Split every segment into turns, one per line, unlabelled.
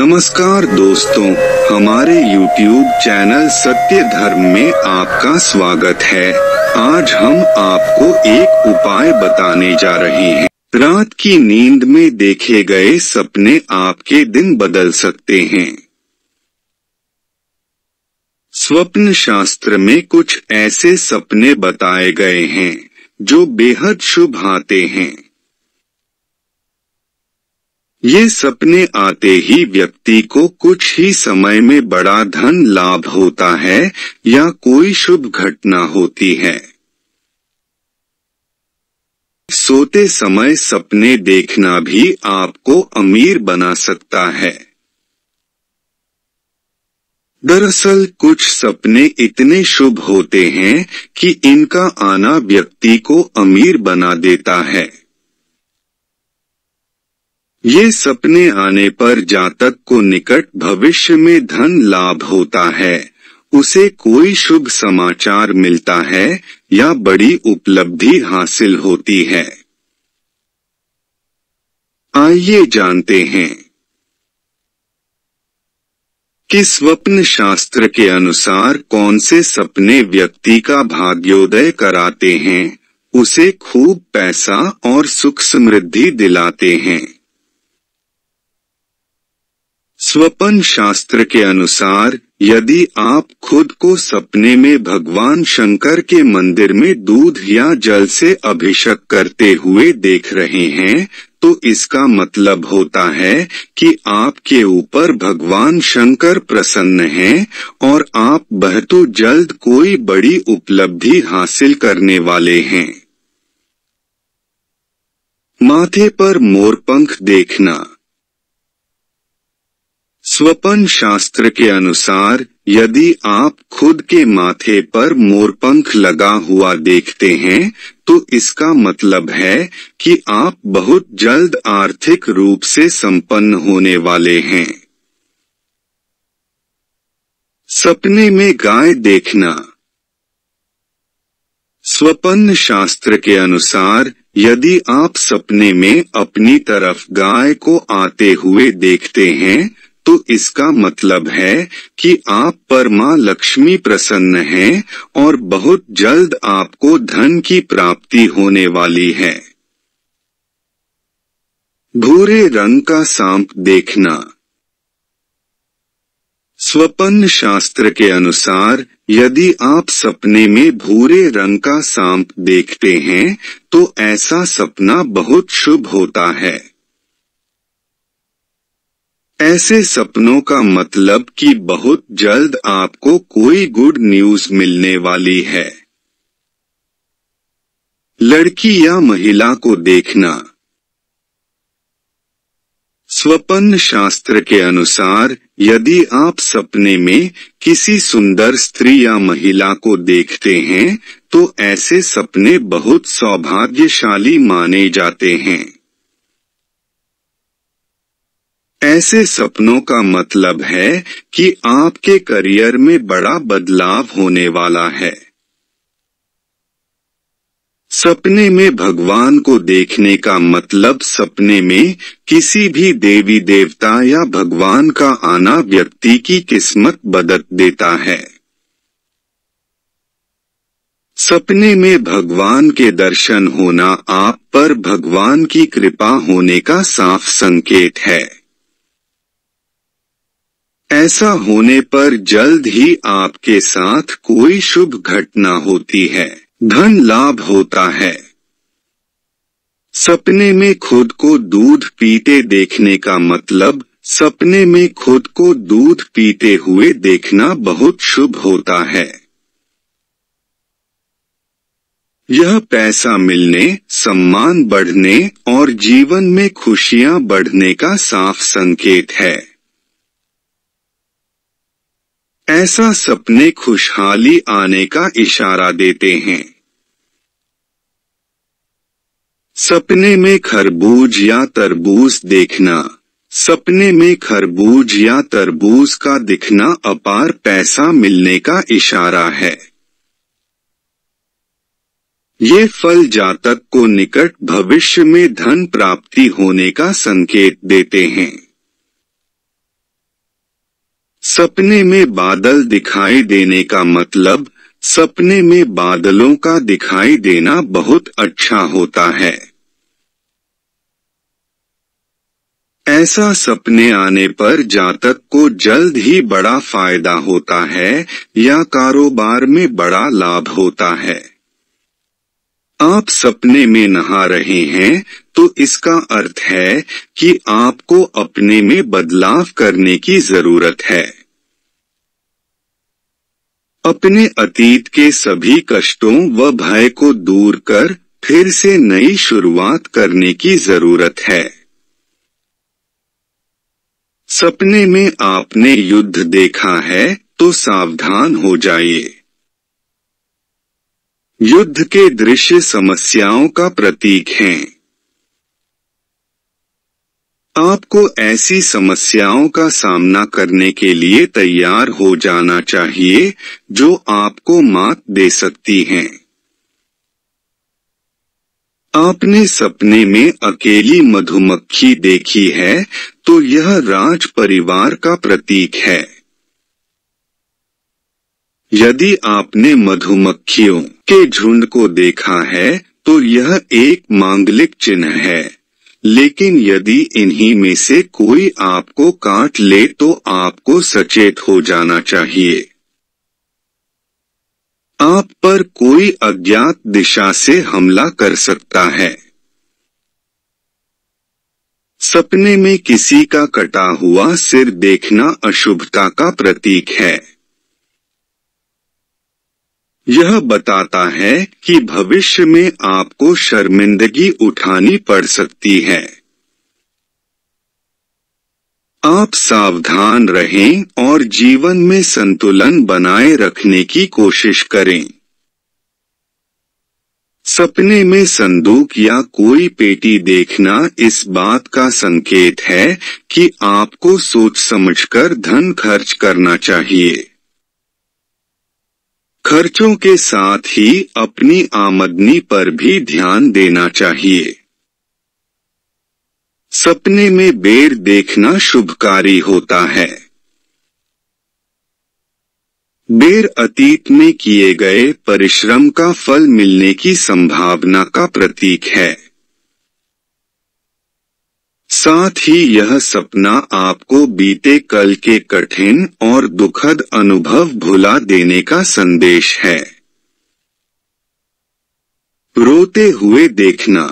नमस्कार दोस्तों हमारे YouTube चैनल सत्य धर्म में आपका स्वागत है आज हम आपको एक उपाय बताने जा रहे हैं रात की नींद में देखे गए सपने आपके दिन बदल सकते हैं स्वप्न शास्त्र में कुछ ऐसे सपने बताए गए हैं जो बेहद शुभ आते हैं ये सपने आते ही व्यक्ति को कुछ ही समय में बड़ा धन लाभ होता है या कोई शुभ घटना होती है सोते समय सपने देखना भी आपको अमीर बना सकता है दरअसल कुछ सपने इतने शुभ होते हैं कि इनका आना व्यक्ति को अमीर बना देता है ये सपने आने पर जातक को निकट भविष्य में धन लाभ होता है उसे कोई शुभ समाचार मिलता है या बड़ी उपलब्धि हासिल होती है आइए जानते हैं कि स्वप्न शास्त्र के अनुसार कौन से सपने व्यक्ति का भाग्योदय कराते हैं उसे खूब पैसा और सुख समृद्धि दिलाते हैं स्वपन शास्त्र के अनुसार यदि आप खुद को सपने में भगवान शंकर के मंदिर में दूध या जल से अभिषेक करते हुए देख रहे हैं तो इसका मतलब होता है कि आपके ऊपर भगवान शंकर प्रसन्न हैं और आप बहतो जल्द कोई बड़ी उपलब्धि हासिल करने वाले हैं माथे पर मोरपंख देखना स्वपन शास्त्र के अनुसार यदि आप खुद के माथे पर मोरपंख लगा हुआ देखते हैं तो इसका मतलब है कि आप बहुत जल्द आर्थिक रूप से संपन्न होने वाले हैं सपने में गाय देखना स्वपन शास्त्र के अनुसार यदि आप सपने में अपनी तरफ गाय को आते हुए देखते हैं तो इसका मतलब है कि आप पर माँ लक्ष्मी प्रसन्न हैं और बहुत जल्द आपको धन की प्राप्ति होने वाली है भूरे रंग का सांप देखना स्वपन शास्त्र के अनुसार यदि आप सपने में भूरे रंग का सांप देखते हैं तो ऐसा सपना बहुत शुभ होता है ऐसे सपनों का मतलब कि बहुत जल्द आपको कोई गुड न्यूज मिलने वाली है लड़की या महिला को देखना स्वपन शास्त्र के अनुसार यदि आप सपने में किसी सुंदर स्त्री या महिला को देखते हैं तो ऐसे सपने बहुत सौभाग्यशाली माने जाते हैं ऐसे सपनों का मतलब है कि आपके करियर में बड़ा बदलाव होने वाला है सपने में भगवान को देखने का मतलब सपने में किसी भी देवी देवता या भगवान का आना व्यक्ति की किस्मत बदल देता है सपने में भगवान के दर्शन होना आप पर भगवान की कृपा होने का साफ संकेत है ऐसा होने पर जल्द ही आपके साथ कोई शुभ घटना होती है धन लाभ होता है सपने में खुद को दूध पीते देखने का मतलब सपने में खुद को दूध पीते हुए देखना बहुत शुभ होता है यह पैसा मिलने सम्मान बढ़ने और जीवन में खुशियां बढ़ने का साफ संकेत है ऐसा सपने खुशहाली आने का इशारा देते हैं सपने में खरबूज या तरबूज देखना सपने में खरबूज या तरबूज का दिखना अपार पैसा मिलने का इशारा है ये फल जातक को निकट भविष्य में धन प्राप्ति होने का संकेत देते हैं सपने में बादल दिखाई देने का मतलब सपने में बादलों का दिखाई देना बहुत अच्छा होता है ऐसा सपने आने पर जातक को जल्द ही बड़ा फायदा होता है या कारोबार में बड़ा लाभ होता है आप सपने में नहा रहे हैं तो इसका अर्थ है कि आपको अपने में बदलाव करने की जरूरत है अपने अतीत के सभी कष्टों व भय को दूर कर फिर से नई शुरुआत करने की जरूरत है सपने में आपने युद्ध देखा है तो सावधान हो जाइए युद्ध के दृश्य समस्याओं का प्रतीक हैं। आपको ऐसी समस्याओं का सामना करने के लिए तैयार हो जाना चाहिए जो आपको मात दे सकती हैं आपने सपने में अकेली मधुमक्खी देखी है तो यह राज परिवार का प्रतीक है यदि आपने मधुमक्खियों के झुंड को देखा है तो यह एक मांगलिक चिन्ह है लेकिन यदि इन्हीं में से कोई आपको काट ले तो आपको सचेत हो जाना चाहिए आप पर कोई अज्ञात दिशा से हमला कर सकता है सपने में किसी का कटा हुआ सिर देखना अशुभता का प्रतीक है यह बताता है कि भविष्य में आपको शर्मिंदगी उठानी पड़ सकती है आप सावधान रहें और जीवन में संतुलन बनाए रखने की कोशिश करें सपने में संदूक या कोई पेटी देखना इस बात का संकेत है कि आपको सोच समझकर धन खर्च करना चाहिए खर्चों के साथ ही अपनी आमदनी पर भी ध्यान देना चाहिए सपने में बेर देखना शुभकारी होता है बेर अतीत में किए गए परिश्रम का फल मिलने की संभावना का प्रतीक है साथ ही यह सपना आपको बीते कल के कठिन और दुखद अनुभव भुला देने का संदेश है रोते हुए देखना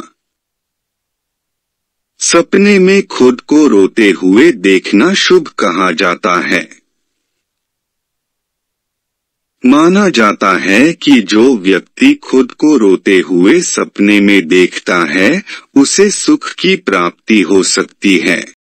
सपने में खुद को रोते हुए देखना शुभ कहा जाता है माना जाता है कि जो व्यक्ति खुद को रोते हुए सपने में देखता है उसे सुख की प्राप्ति हो सकती है